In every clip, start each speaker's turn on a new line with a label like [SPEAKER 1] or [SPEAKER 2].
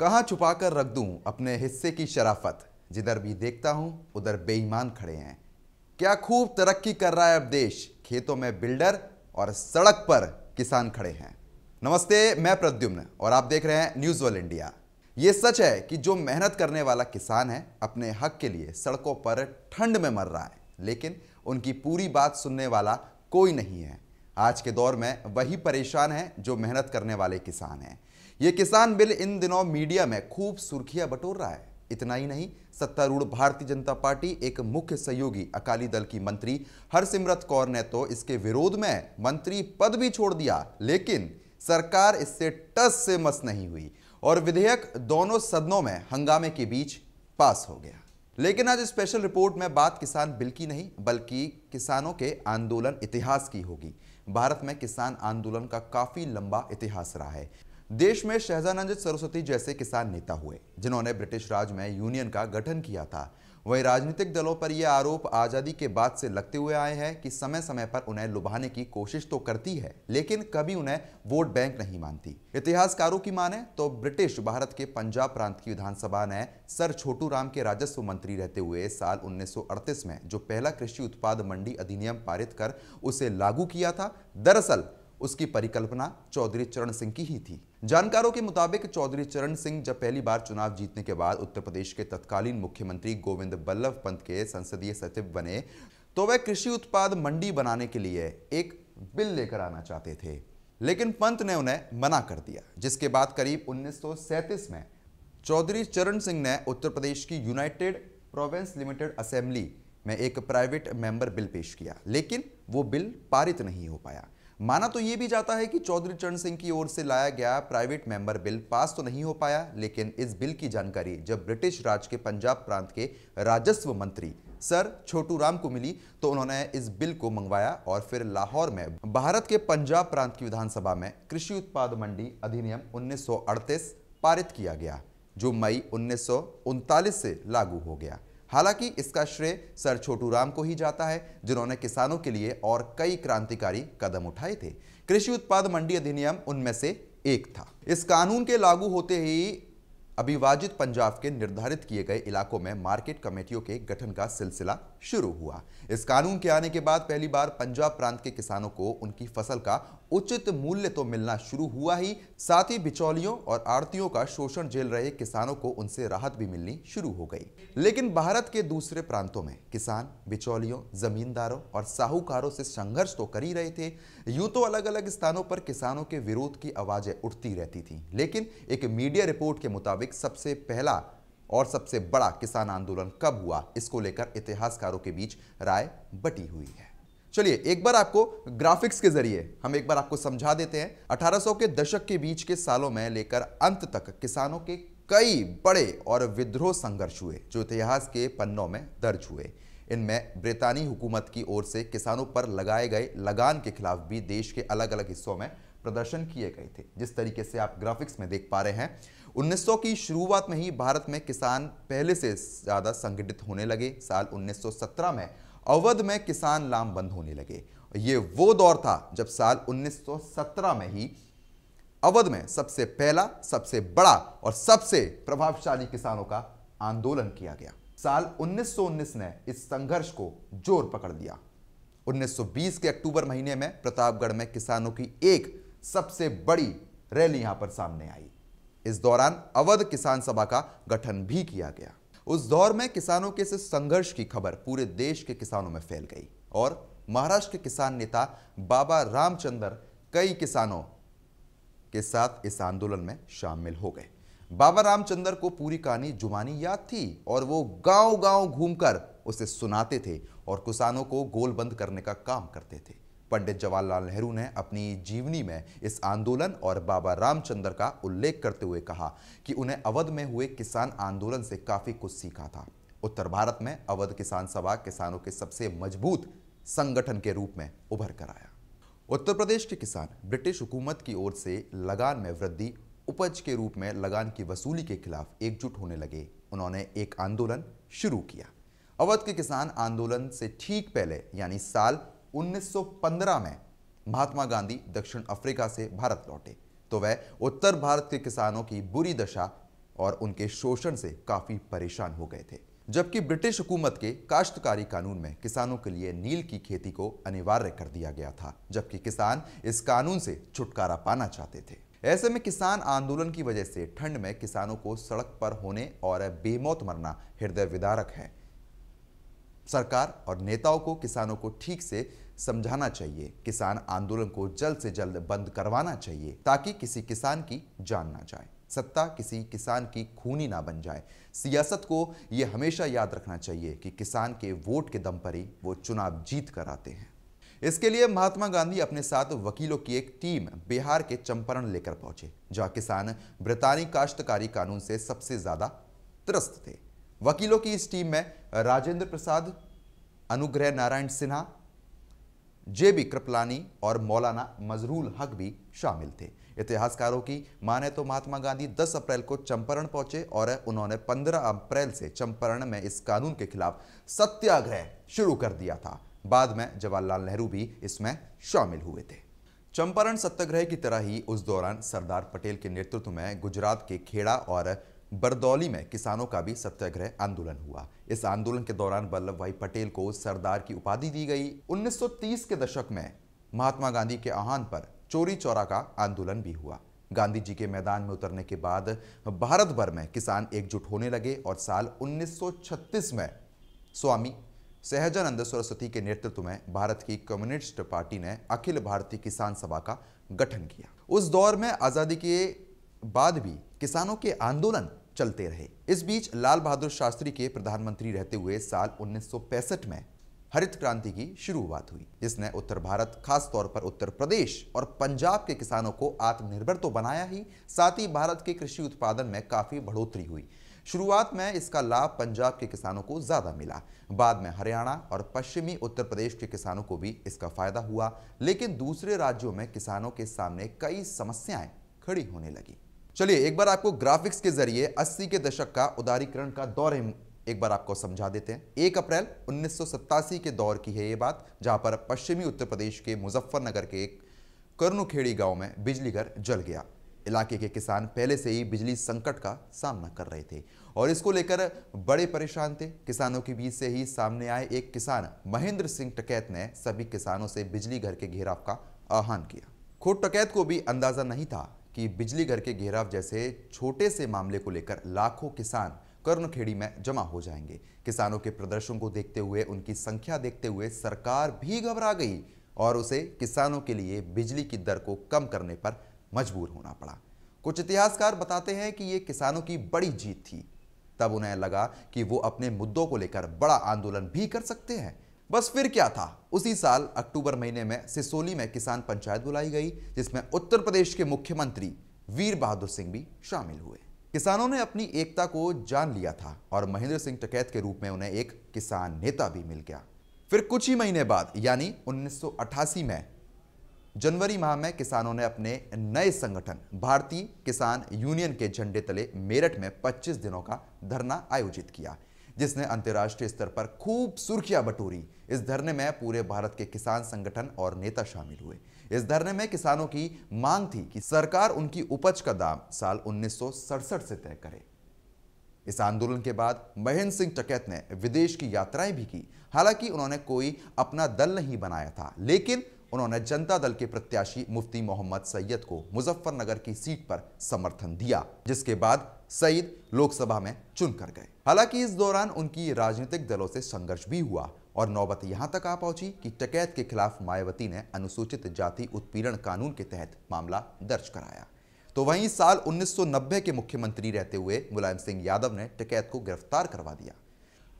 [SPEAKER 1] कहाँ छुपा कर रख दूं अपने हिस्से की शराफत जिधर भी देखता हूं उधर बेईमान खड़े हैं क्या खूब तरक्की कर रहा है अब देश खेतों में बिल्डर और सड़क पर किसान खड़े हैं नमस्ते मैं प्रद्युम्न और आप देख रहे हैं न्यूज़ वर्ल्ड इंडिया ये सच है कि जो मेहनत करने वाला किसान है अपने हक के लिए सड़कों पर ठंड में मर रहा है लेकिन उनकी पूरी बात सुनने वाला कोई नहीं है आज के दौर में वही परेशान है जो मेहनत करने वाले किसान हैं ये किसान बिल इन दिनों मीडिया में खूब सुर्खियां बटोर रहा है इतना ही नहीं सत्तारूढ़ भारतीय जनता पार्टी एक मुख्य सहयोगी अकाली दल की मंत्री हरसिमरत कौर ने तो इसके विरोध में मंत्री पद भी छोड़ दिया लेकिन सरकार इससे टस से मस नहीं हुई और विधेयक दोनों सदनों में हंगामे के बीच पास हो गया लेकिन आज स्पेशल रिपोर्ट में बात किसान बिल की नहीं बल्कि किसानों के आंदोलन इतिहास की होगी भारत में किसान आंदोलन का काफी लंबा इतिहास रहा है देश में शहजानंद सरस्वती जैसे किसान नेता हुए जिन्होंने ब्रिटिश राज में यूनियन का गठन किया था वहीं राजनीतिक दलों पर यह आरोप आज़ादी के बाद से लगते हुए आए हैं कि समय समय पर उन्हें लुभाने की कोशिश तो करती है लेकिन कभी उन्हें वोट बैंक नहीं मानती इतिहासकारों की माने तो ब्रिटिश भारत के पंजाब प्रांत की विधानसभा ने सर छोटू राम के राजस्व मंत्री रहते हुए साल 1938 में जो पहला कृषि उत्पाद मंडी अधिनियम पारित कर उसे लागू किया था दरअसल उसकी परिकल्पना चौधरी चरण सिंह की ही थी जानकारों के मुताबिक चौधरी चरण सिंह जब पहली बार चुनाव जीतने के बाद उत्तर प्रदेश के तत्कालीन मुख्यमंत्री गोविंद बल्लभ पंत के संसदीय सचिव बने तो वह कृषि उत्पाद मंडी बनाने के लिए एक बिल लेकर आना चाहते थे लेकिन पंत ने उन्हें मना कर दिया जिसके बाद करीब उन्नीस में चौधरी चरण सिंह ने उत्तर प्रदेश की यूनाइटेड प्रोविंस लिमिटेड असेंबली में एक प्राइवेट मेंबर बिल पेश किया लेकिन वो बिल पारित नहीं हो पाया माना तो यह भी जाता है कि चौधरी चरण सिंह की ओर से लाया गया प्राइवेट मेंबर बिल पास तो नहीं हो पाया लेकिन इस बिल की जानकारी जब ब्रिटिश राज के पंजाब प्रांत के राजस्व मंत्री सर छोटू राम को मिली तो उन्होंने इस बिल को मंगवाया और फिर लाहौर में भारत के पंजाब प्रांत की विधानसभा में कृषि उत्पाद मंडी अधिनियम उन्नीस पारित किया गया जो मई उन्नीस से लागू हो गया हालांकि इसका श्रेय सर छोटू राम को ही जाता है जिन्होंने किसानों के लिए और कई क्रांतिकारी कदम उठाए थे कृषि उत्पाद मंडी अधिनियम उनमें से एक था इस कानून के लागू होते ही अभिवाजित पंजाब के निर्धारित किए गए इलाकों में मार्केट कमेटियों के गठन का सिलसिला शुरू हुआ इस कानून के आने के बाद पहली बार पंजाब प्रांत के किसानों को उनकी फसल का उचित मूल्य तो मिलना शुरू हुआ ही साथ ही बिचौलियों और आड़तियों का शोषण झेल रहे किसानों को उनसे राहत भी मिलनी शुरू हो गई लेकिन भारत के दूसरे प्रांतों में किसान बिचौलियों जमींदारों और साहूकारों से संघर्ष तो कर ही रहे थे यूं तो अलग अलग स्थानों पर किसानों के विरोध की आवाजें उठती रहती थी लेकिन एक मीडिया रिपोर्ट के मुताबिक सबसे पहला और सबसे बड़ा किसान आंदोलन कब हुआ इसको लेकर इतिहासकारों के बीच राय बटी हुई है चलिए एक बार आपको ग्राफिक्स के जरिए हम एक बार आपको समझा देते हैं 1800 के दशक के बीच के सालों में लेकर अंत तक किसानों के कई बड़े और विद्रोह संघर्ष हुए जो इतिहास के पन्नों में दर्ज हुए इनमें ब्रितानी हुकूमत की ओर से किसानों पर लगाए गए लगान के खिलाफ भी देश के अलग अलग हिस्सों में प्रदर्शन किए गए थे जिस तरीके से आप ग्राफिक्स में देख पा रहे हैं 1900 की शुरुआत में ही भारत में किसान पहले से ज़्यादा संगठित होने लगे साल 1917 में अवध में किसान लामबंद होने लगे ये वो दौर था जब साल 1917 में ही अवध में सबसे पहला सबसे बड़ा और सबसे प्रभावशाली किसानों का आंदोलन किया गया साल 1919 ने इस संघर्ष को जोर पकड़ दिया 1920 के अक्टूबर महीने में प्रतापगढ़ में किसानों की एक सबसे बड़ी रैली यहां पर सामने आई इस दौरान अवध किसान सभा का गठन भी किया गया उस दौर में किसानों के इस संघर्ष की खबर पूरे देश के किसानों में फैल गई और महाराष्ट्र के किसान नेता बाबा रामचंद्र कई किसानों के साथ इस आंदोलन में शामिल हो गए बाबा रामचंद्र को पूरी कहानी जुबानी याद थी और वो गांव गांव घूमकर उसे सुनाते थे और किसानों को गोलबंद करने का काम करते थे पंडित जवाहरलाल नेहरू ने अपनी जीवनी में इस आंदोलन और बाबा रामचंद्र का उल्लेख करते हुए कहा कि उन्हें अवध में हुए किसान आंदोलन से काफ़ी कुछ सीखा था उत्तर भारत में अवध किसान सभा किसानों के सबसे मजबूत संगठन के रूप में उभर कर आया उत्तर प्रदेश के किसान ब्रिटिश हुकूमत की ओर से लगान में वृद्धि उपज के रूप में लगान की वसूली के खिलाफ एकजुट होने लगे उन्होंने एक आंदोलन शुरू किया अवध के किसान आंदोलन से ठीक पहले यानी साल 1915 में महात्मा गांधी दक्षिण अफ्रीका से भारत लौटे तो वह उत्तर भारत के किसानों की बुरी दशा और उनके शोषण से काफ़ी परेशान हो गए थे जबकि ब्रिटिश हुकूमत के काश्तकारी कानून में किसानों के लिए नील की खेती को अनिवार्य कर दिया गया था जबकि किसान इस कानून से छुटकारा पाना चाहते थे ऐसे में किसान आंदोलन की वजह से ठंड में किसानों को सड़क पर होने और बेमौत मरना हृदय विदारक है सरकार और नेताओं को किसानों को ठीक से समझाना चाहिए किसान आंदोलन को जल्द से जल्द बंद करवाना चाहिए ताकि किसी किसान की जान ना जाए सत्ता किसी किसान की खूनी ना बन जाए सियासत को यह हमेशा याद रखना चाहिए कि किसान के वोट के दम पर ही वो चुनाव जीत कर आते हैं इसके लिए महात्मा गांधी अपने साथ वकीलों की एक टीम बिहार के चंपारण लेकर पहुंचे जहां किसान ब्रितानी काश्तकारी कानून से सबसे ज्यादा त्रस्त थे वकीलों की इस टीम में राजेंद्र प्रसाद अनुग्रह नारायण सिन्हा जे बी कृपलानी और मौलाना मजरूल हक भी शामिल थे इतिहासकारों की माने तो महात्मा गांधी 10 अप्रैल को चंपारण पहुंचे और उन्होंने 15 अप्रैल से चंपारण में इस कानून के खिलाफ सत्याग्रह शुरू कर दिया था बाद में जवाहरलाल नेहरू भी इसमें शामिल हुए थे चंपारण सत्याग्रह की तरह ही उस दौरान सरदार पटेल के नेतृत्व में गुजरात के खेड़ा और बरदौली में किसानों का भी सत्याग्रह आंदोलन हुआ इस आंदोलन के दौरान वल्लभ भाई पटेल को सरदार की उपाधि दी गई 1930 के दशक में महात्मा गांधी के आह्वान पर चोरी चौरा का आंदोलन भी हुआ गांधी जी के मैदान में उतरने के बाद भारत भर में किसान एकजुट होने लगे और साल 1936 में स्वामी सहजानंद सरस्वती के नेतृत्व में भारत की कम्युनिस्ट पार्टी ने अखिल भारतीय किसान सभा का गठन किया उस दौर में आज़ादी के बाद भी किसानों के आंदोलन चलते रहे इस बीच लाल बहादुर शास्त्री के प्रधानमंत्री रहते हुए साल उन्नीस में हरित क्रांति की शुरुआत हुई जिसने उत्तर भारत तौर पर उत्तर प्रदेश और पंजाब के किसानों को आत्मनिर्भर तो बनाया ही साथ ही भारत के कृषि उत्पादन में काफ़ी बढ़ोतरी हुई शुरुआत में इसका लाभ पंजाब के किसानों को ज़्यादा मिला बाद में हरियाणा और पश्चिमी उत्तर प्रदेश के किसानों को भी इसका फायदा हुआ लेकिन दूसरे राज्यों में किसानों के सामने कई समस्याएं खड़ी होने लगी चलिए एक बार आपको ग्राफिक्स के जरिए 80 के दशक का उदारीकरण का दौर एक बार आपको समझा देते हैं एक अप्रैल उन्नीस के दौर की है ये बात जहां पर पश्चिमी उत्तर प्रदेश के मुजफ्फरनगर के एक कर्णुखेड़ी गांव में बिजली घर जल गया इलाके के किसान पहले से ही बिजली संकट का सामना कर रहे थे और इसको लेकर बड़े परेशान थे किसानों के बीच से ही सामने आए एक किसान महेंद्र सिंह टकैत ने सभी किसानों से बिजली घर के घेराव का आह्वान किया खुद टकैत को भी अंदाजा नहीं था कि बिजली घर के घेराव जैसे छोटे से मामले को लेकर लाखों किसान कर्णखेड़ी में जमा हो जाएंगे किसानों के प्रदर्शन को देखते हुए उनकी संख्या देखते हुए सरकार भी घबरा गई और उसे किसानों के लिए बिजली की दर को कम करने पर मजबूर होना पड़ा कुछ इतिहासकार बताते हैं कि ये किसानों की बड़ी जीत थी तब उन्हें लगा कि वो अपने मुद्दों को लेकर बड़ा आंदोलन भी कर सकते हैं बस फिर क्या था उसी साल अक्टूबर महीने में सिसोली में किसान पंचायत बुलाई गई जिसमें उत्तर प्रदेश के मुख्यमंत्री वीर बहादुर सिंह भी शामिल हुए किसानों ने अपनी एकता को जान लिया था और महेंद्र सिंह टकैत के रूप में उन्हें एक किसान नेता भी मिल गया फिर कुछ ही महीने बाद यानी 1988 में जनवरी माह में किसानों ने अपने नए संगठन भारतीय किसान यूनियन के झंडे तले मेरठ में 25 दिनों का धरना आयोजित किया जिसने अंतर्राष्ट्रीय स्तर पर खूब सुर्खियां बटोरी इस धरने में पूरे भारत के किसान संगठन और नेता शामिल हुए इस धरने में किसानों की मांग थी कि सरकार उनकी उपज का दाम साल उन्नीस से तय करे इस आंदोलन के बाद महेंद्र सिंह टकैत ने विदेश की यात्राएं भी की हालांकि उन्होंने कोई अपना दल नहीं बनाया था लेकिन उन्होंने जनता दल के प्रत्याशी मुफ्ती मोहम्मद सैयद को मुजफ्फरनगर की सीट पर समर्थन दिया जिसके बाद सईद लोकसभा में चुनकर गए हालांकि इस दौरान उनकी राजनीतिक दलों से संघर्ष भी हुआ और नौबत यहां तक आ पहुंची कि टकैत के खिलाफ मायावती ने अनुसूचित जाति उत्पीड़न कानून के तहत मामला दर्ज कराया तो वहीं साल 1990 के मुख्यमंत्री रहते हुए मुलायम सिंह यादव ने टकैत को गिरफ्तार करवा दिया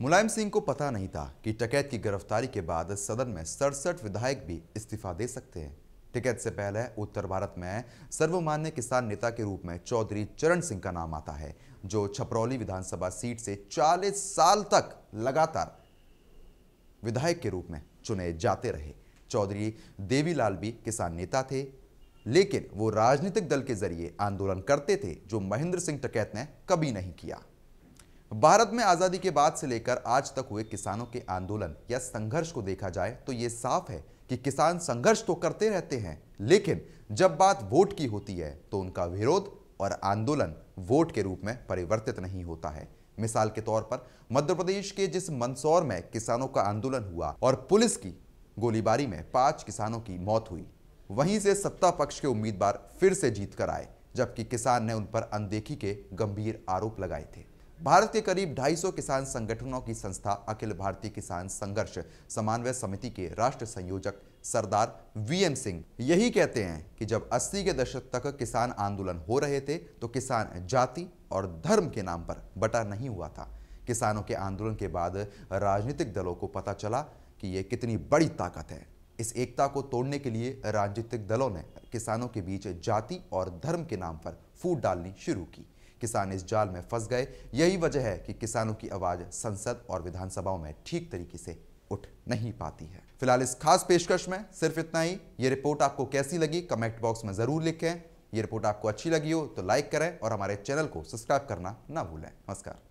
[SPEAKER 1] मुलायम सिंह को पता नहीं था कि टकैत की गिरफ्तारी के बाद सदन में सड़सठ विधायक भी इस्तीफा दे सकते हैं टिकैत से पहले उत्तर भारत में सर्वमान्य किसान नेता के रूप में चौधरी चरण सिंह का नाम आता है जो छपरौली विधानसभा सीट से 40 साल तक लगातार विधायक के रूप में चुने जाते रहे चौधरी देवीलाल भी किसान नेता थे लेकिन वो राजनीतिक दल के जरिए आंदोलन करते थे जो महेंद्र सिंह टकैत ने कभी नहीं किया भारत में आज़ादी के बाद से लेकर आज तक हुए किसानों के आंदोलन या संघर्ष को देखा जाए तो यह साफ है कि किसान संघर्ष तो करते रहते हैं लेकिन जब बात वोट की होती है तो उनका विरोध और आंदोलन वोट के रूप में परिवर्तित नहीं होता है मिसाल के तौर पर मध्य प्रदेश के जिस मंदसौर में किसानों का आंदोलन हुआ और पुलिस की गोलीबारी में पांच किसानों की मौत हुई वहीं से सत्ता पक्ष के उम्मीदवार फिर से जीत कर आए जबकि किसान ने उन पर अनदेखी के गंभीर आरोप लगाए थे भारत के करीब 250 किसान संगठनों की संस्था अखिल भारतीय किसान संघर्ष समन्वय समिति के राष्ट्र संयोजक सरदार वीएम सिंह यही कहते हैं कि जब 80 के दशक तक किसान आंदोलन हो रहे थे तो किसान जाति और धर्म के नाम पर बटा नहीं हुआ था किसानों के आंदोलन के बाद राजनीतिक दलों को पता चला कि ये कितनी बड़ी ताकत है इस एकता को तोड़ने के लिए राजनीतिक दलों ने किसानों के बीच जाति और धर्म के नाम पर फूट डालनी शुरू की किसान इस जाल में फंस गए यही वजह है कि किसानों की आवाज़ संसद और विधानसभाओं में ठीक तरीके से उठ नहीं पाती है फिलहाल इस खास पेशकश में सिर्फ इतना ही ये रिपोर्ट आपको कैसी लगी कमेंट बॉक्स में ज़रूर लिखें ये रिपोर्ट आपको अच्छी लगी हो तो लाइक करें और हमारे चैनल को सब्सक्राइब करना ना भूलें नमस्कार